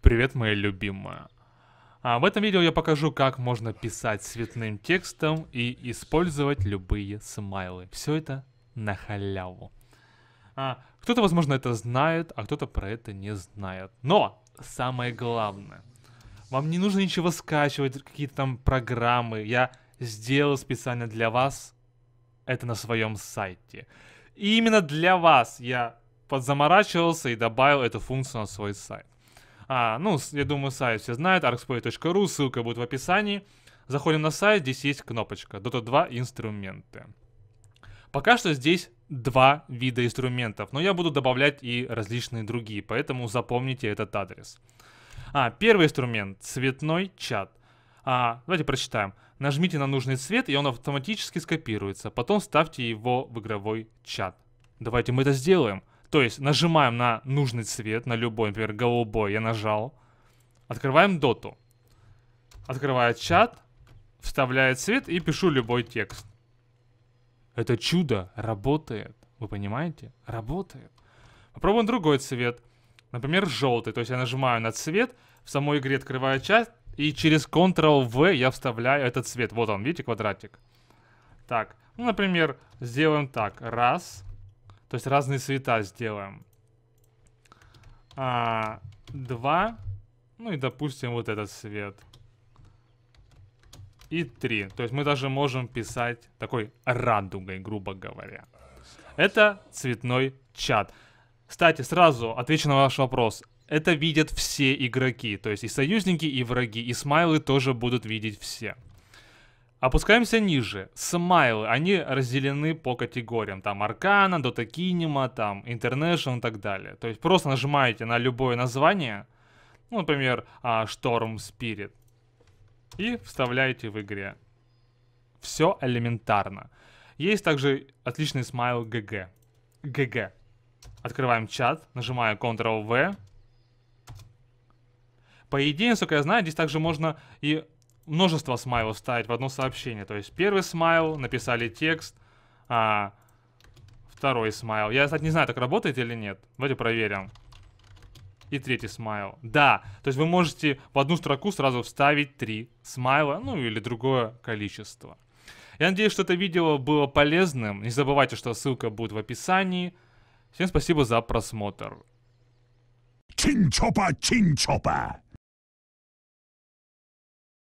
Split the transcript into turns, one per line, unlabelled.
Привет, моя любимая. А в этом видео я покажу, как можно писать цветным текстом и использовать любые смайлы. Все это на халяву. А, кто-то, возможно, это знает, а кто-то про это не знает. Но самое главное, вам не нужно ничего скачивать, какие-то там программы. Я сделал специально для вас это на своем сайте. И именно для вас я подзаморачивался и добавил эту функцию на свой сайт. А, ну, я думаю, сайт все знают, arxplay.ru, ссылка будет в описании. Заходим на сайт, здесь есть кнопочка Dota 2 инструменты. Пока что здесь два вида инструментов, но я буду добавлять и различные другие, поэтому запомните этот адрес. А, первый инструмент – цветной чат. А, давайте прочитаем. Нажмите на нужный цвет, и он автоматически скопируется. Потом ставьте его в игровой чат. Давайте мы это сделаем. То есть нажимаем на нужный цвет, на любой, например, голубой, я нажал. Открываем доту. открывает чат, вставляет цвет и пишу любой текст. Это чудо работает. Вы понимаете? Работает. Попробуем другой цвет. Например, желтый. То есть я нажимаю на цвет, в самой игре открываю чат, и через Ctrl-V я вставляю этот цвет. Вот он, видите, квадратик. Так, ну, например, сделаем так. Раз, то есть разные цвета сделаем. А, 2. Ну и, допустим, вот этот цвет. И три. То есть мы даже можем писать такой радугой, грубо говоря. Это цветной чат. Кстати, сразу отвечу на ваш вопрос. Это видят все игроки, то есть и союзники, и враги, и смайлы тоже будут видеть все. Опускаемся ниже. Смайлы. Они разделены по категориям. Там Аркана, Дота Кинема, там International и так далее. То есть просто нажимаете на любое название. Ну, например, Шторм а, Спирит, И вставляете в игре. Все элементарно. Есть также отличный смайл GG. GG. Открываем чат, нажимаю Ctrl-V. По идее, насколько я знаю, здесь также можно и множество смайлов ставить в одно сообщение. То есть первый смайл, написали текст, а, второй смайл. Я, кстати, не знаю, так работает или нет. Давайте проверим. И третий смайл. Да, то есть вы можете в одну строку сразу вставить три смайла, ну или другое количество. Я надеюсь, что это видео было полезным. Не забывайте, что ссылка будет в описании. Всем спасибо за просмотр. Чинчопа, чинчопа.